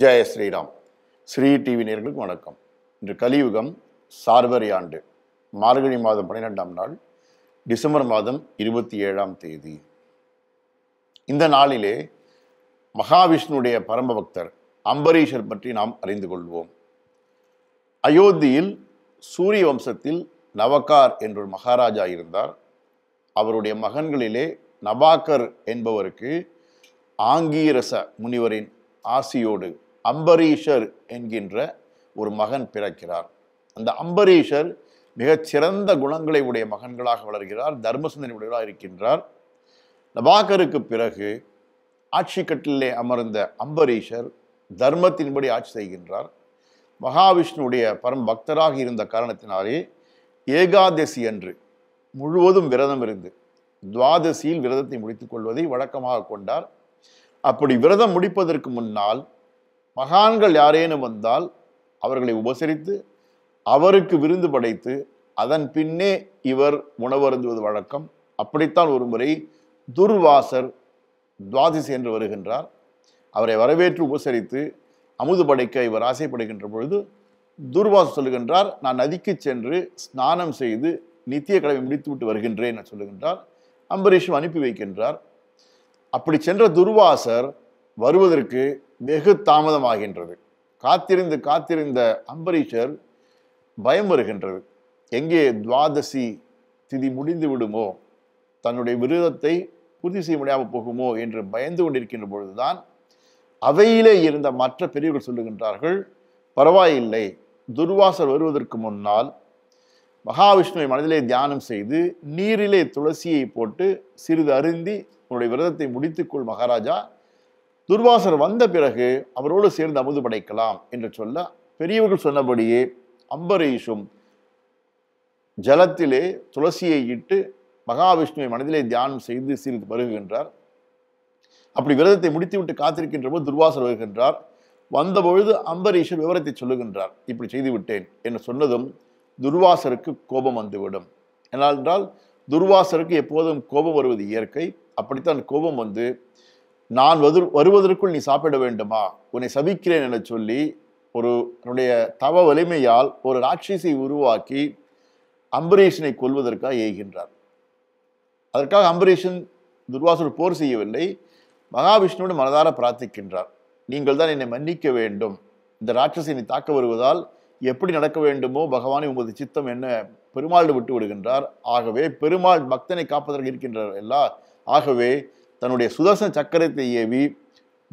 ஜெய ஸ்ரீராம் ஸ்ரீ டிவி நேர்களுக்கு வணக்கம் இன்று கலியுகம் சார்வரி ஆண்டு மார்கழி மாதம் பன்னிரெண்டாம் நாள் டிசம்பர் மாதம் இருபத்தி ஏழாம் தேதி இந்த நாளிலே மகாவிஷ்ணுடைய பரம பக்தர் அம்பரீஷர் பற்றி நாம் அறிந்து கொள்வோம் அயோத்தியில் சூரிய வம்சத்தில் நவகார் என்றொரு மகாராஜா இருந்தார் அவருடைய மகன்களிலே நவாக்கர் என்பவருக்கு ஆங்கீரச முனிவரின் ஆசியோடு அம்பரீஷர் என்கின்ற ஒரு மகன் பிறக்கிறார் அந்த அம்பரீஷர் மிகச்சிறந்த குணங்களை உடைய மகன்களாக வளர்கிறார் தர்மசந்தனி உடையவராக இருக்கின்றார் நபாகருக்கு பிறகு ஆட்சி கட்டிலே அமர்ந்த அம்பரீஷர் தர்மத்தின்படி ஆட்சி செய்கின்றார் மகாவிஷ்ணுடைய பரம் பக்தராக இருந்த காரணத்தினாலே ஏகாதசி அன்று முழுவதும் விரதம் இருந்து துவாதசியில் விரதத்தை முடித்துக் கொள்வதை வழக்கமாக கொண்டார் அப்படி விரதம் முடிப்பதற்கு முன்னால் மகான்கள் யாரேனும் வந்தால் அவர்களை உபசரித்து அவருக்கு விருந்து படைத்து அதன் பின்னே இவர் உணவருந்துவது வழக்கம் அப்படித்தான் ஒருமுறை துர்வாசர் துவாதிசி சென்று வருகின்றார் அவரை வரவேற்று உபசரித்து அமுது படைக்க இவர் ஆசைப்படுகின்ற பொழுது துர்வாசர் சொல்லுகின்றார் நான் நதிக்கு சென்று ஸ்நானம் செய்து நித்திய கடமை முடித்துவிட்டு வருகின்றேன் என சொல்லுகின்றார் அம்பரீஷும் அனுப்பி வைக்கின்றார் அப்படி சென்ற துர்வாசர் வருவதற்கு வெகு தாமதமாகின்றது காத்திருந்து காத்திருந்த அம்பரீஷர் பயம் வருகின்றது எங்கே துவாதசி திதி முடிந்து விடுமோ தன்னுடைய விரோதத்தை பூர்த்தி செய்ய முடியாமல் போகுமோ என்று பயந்து கொண்டிருக்கின்ற பொழுதுதான் அவையிலே இருந்த மற்ற பெரியவர்கள் சொல்லுகின்றார்கள் பரவாயில்லை துர்வாசர் வருவதற்கு முன்னால் மகாவிஷ்ணுவை மனதிலே தியானம் செய்து நீரிலே துளசியை போட்டு சிறிது அருந்தி உன்னுடைய விரதத்தை முடித்துக்கொள் மகாராஜா துர்வாசர் வந்த பிறகு அவரோடு சேர்ந்து அமுது படைக்கலாம் என்று சொல்ல பெரியவர்கள் சொன்னபடியே அம்பரீஷும் ஜலத்திலே துளசியை இட்டு மகாவிஷ்ணுவை மனதிலே தியானம் செய்து சிறிது வருகின்றார் அப்படி விரதத்தை முடித்துவிட்டு காத்திருக்கின்ற போது துர்வாசர் வருகின்றார் வந்தபொழுது அம்பரீஷர் விவரத்தை சொல்லுகின்றார் இப்படி செய்துவிட்டேன் என்று சொன்னதும் துர்வாசருக்கு கோபம் வந்துவிடும் என்றால் துர்வாசருக்கு எப்போதும் கோபம் வருவது இயற்கை அப்படித்தான் கோபம் வந்து நான் வது வருவதற்குள் நீ சாப்பிட வேண்டுமா உன்னை சபிக்கிறேன் என சொல்லி ஒரு தன்னுடைய தவ வலிமையால் ஒரு ராட்சசை உருவாக்கி அம்பரீஷனை கொல்வதற்காக ஏகின்றார் அதற்காக அம்பரீஷன் துர்வாசர் போர் செய்யவில்லை மகாவிஷ்ணுவோடு மனதார பிரார்த்திக்கின்றார் நீங்கள் தான் என்னை மன்னிக்க வேண்டும் இந்த ராட்சசை நீ தாக்க வருவதால் எப்படி நடக்க வேண்டுமோ பகவானை உமது சித்தம் என்ன பெருமாள் விட்டு விடுகின்றார் ஆகவே பெருமாள் பக்தனை காப்பதற்கு இருக்கின்றார் எல்லா ஆகவே தன்னுடைய சுதர்சன சக்கரத்தை ஏவி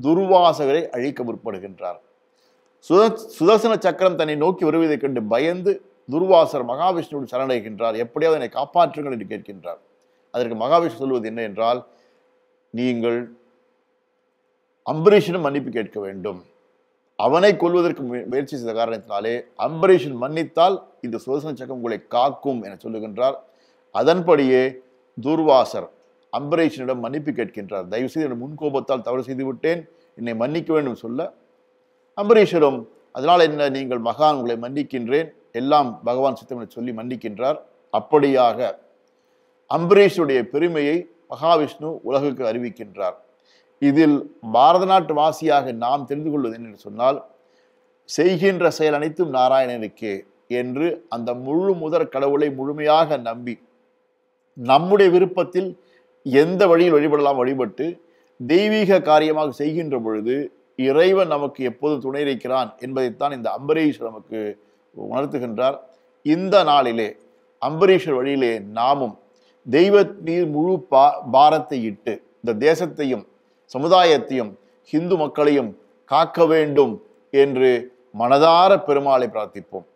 துர்வாசகரை அழிக்க முற்படுகின்றார் சுத சுதர்சன சக்கரம் தன்னை நோக்கி வருவதைக் கண்டு பயந்து துர்வாசர் மகாவிஷ்ணுவோடு சரணடைகின்றார் எப்படியாவது என்னை காப்பாற்றுங்கள் என்று கேட்கின்றார் அதற்கு மகாவிஷ்ணு சொல்வது என்ன என்றால் நீங்கள் அம்பரீஷனும் மன்னிப்பு கேட்க வேண்டும் அவனை கொள்வதற்கு முயற்சி செய்த காரணத்தினாலே அம்பரீஷன் மன்னித்தால் இந்த சுதர்சன சக்கரம் உங்களை காக்கும் என சொல்லுகின்றார் அதன்படியே துர்வாசர் அம்பரீஷனிடம் மன்னிப்பு கேட்கின்றார் செய்து என் முன்கோபத்தால் தவறு செய்து விட்டேன் என்னை மன்னிக்க வேண்டும் சொல்ல அம்பரீஷரும் அதனால் என்ன நீங்கள் மகான் உங்களை மன்னிக்கின்றேன் எல்லாம் பகவான் சித்தம் சொல்லி மன்னிக்கின்றார் அப்படியாக அம்பரீஷுடைய பெருமையை மகாவிஷ்ணு உலகுக்கு அறிவிக்கின்றார் இதில் பாரத நாட்டு வாசியாக நாம் தெரிந்து கொள்வது என்று சொன்னால் செய்கின்ற செயல் அனைத்தும் நாராயணனுக்கு என்று அந்த முழு முதற் கடவுளை முழுமையாக நம்பி நம்முடைய விருப்பத்தில் எந்த வழியில் வழிபடலாம் வழிபட்டு தெய்வீக காரியமாக செய்கின்ற பொழுது இறைவன் நமக்கு எப்போது துணை இருக்கிறான் என்பதைத்தான் இந்த அம்பரீஷர் நமக்கு உணர்த்துகின்றார் இந்த நாளிலே அம்பரீஷர் வழியிலே நாமும் தெய்வத்தின் முழு பா பாரத்தை இட்டு இந்த தேசத்தையும் சமுதாயத்தையும் ஹிந்து மக்களையும் காக்க வேண்டும் என்று மனதார பெருமாளை பிரார்த்திப்போம்